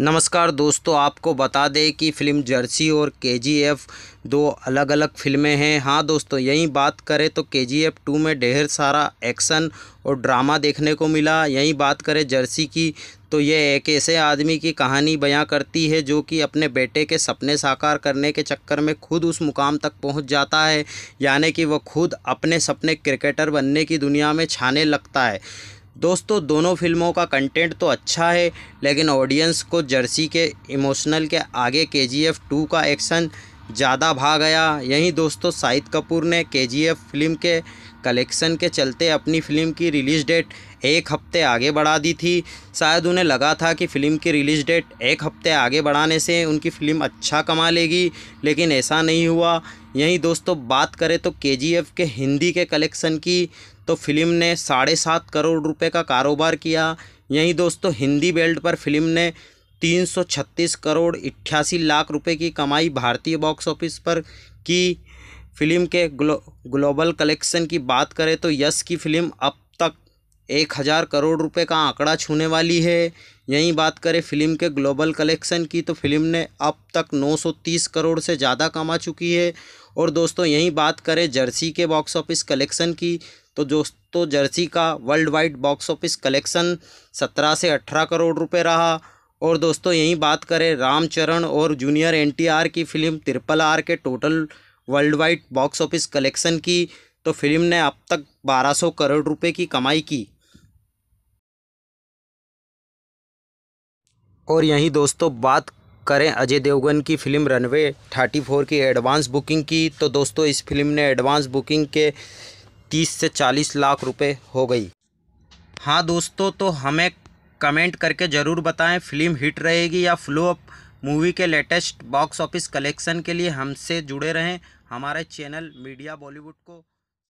नमस्कार दोस्तों आपको बता दें कि फ़िल्म जर्सी और केजीएफ दो अलग अलग फिल्में हैं हाँ दोस्तों यहीं बात करें तो केजीएफ टू में ढेर सारा एक्शन और ड्रामा देखने को मिला यहीं बात करें जर्सी की तो ये एक ऐसे आदमी की कहानी बयां करती है जो कि अपने बेटे के सपने साकार करने के चक्कर में खुद उस मुकाम तक पहुंच जाता है यानी कि वह खुद अपने सपने क्रिकेटर बनने की दुनिया में छाने लगता है दोस्तों दोनों फिल्मों का कंटेंट तो अच्छा है लेकिन ऑडियंस को जर्सी के इमोशनल के आगे के जी एफ टू का एक्शन ज़्यादा भा गया यहीं दोस्तों शाहिद कपूर ने के जी एफ फिल्म के कलेक्शन के चलते अपनी फिल्म की रिलीज़ डेट एक हफ्ते आगे बढ़ा दी थी शायद उन्हें लगा था कि फ़िल्म की रिलीज़ डेट एक हफ्ते आगे बढ़ाने से उनकी फ़िल्म अच्छा कमा लेगी लेकिन ऐसा नहीं हुआ यहीं दोस्तों बात करें तो के के हिंदी के कलेक्शन की तो फिल्म ने साढ़े सात करोड़ रुपए का कारोबार किया यहीं दोस्तों हिंदी बेल्ट पर फिल्म ने तीन सौ छत्तीस करोड़ इट्ठासी लाख रुपए की कमाई भारतीय बॉक्स ऑफिस पर की फिल्म के ग्लो ग्लोबल कलेक्शन की बात करें तो यश की फिल्म अब तक एक हज़ार करोड़ रुपए का आंकड़ा छूने वाली है यहीं बात करें फिल्म के ग्लोबल कलेक्शन की तो फिल्म ने अब तक 930 करोड़ से ज़्यादा कमा चुकी है और दोस्तों यहीं बात करें जर्सी के बॉक्स ऑफिस कलेक्शन की तो दोस्तों जर्सी का world wide box office collection सत्रह से अठारह करोड़ रुपए रहा और दोस्तों यहीं बात करें रामचरण और जूनियर एनटीआर की फिल्म त्रिपल आर के total world wide box office collection की तो फिल्म ने अब तक 1200 करोड़ रुपए की कमाई की और यहीं दोस्तों बात करें अजय देवगन की फिल्म रनवे थर्टी फोर की एडवांस बुकिंग की तो दोस्तों इस फिल्म ने एडवांस बुकिंग के तीस से चालीस लाख रुपए हो गई हाँ दोस्तों तो हमें कमेंट करके ज़रूर बताएं फिल्म हिट रहेगी या फ्लोअप मूवी के लेटेस्ट बॉक्स ऑफिस कलेक्शन के लिए हमसे जुड़े रहें हमारे चैनल मीडिया बॉलीवुड को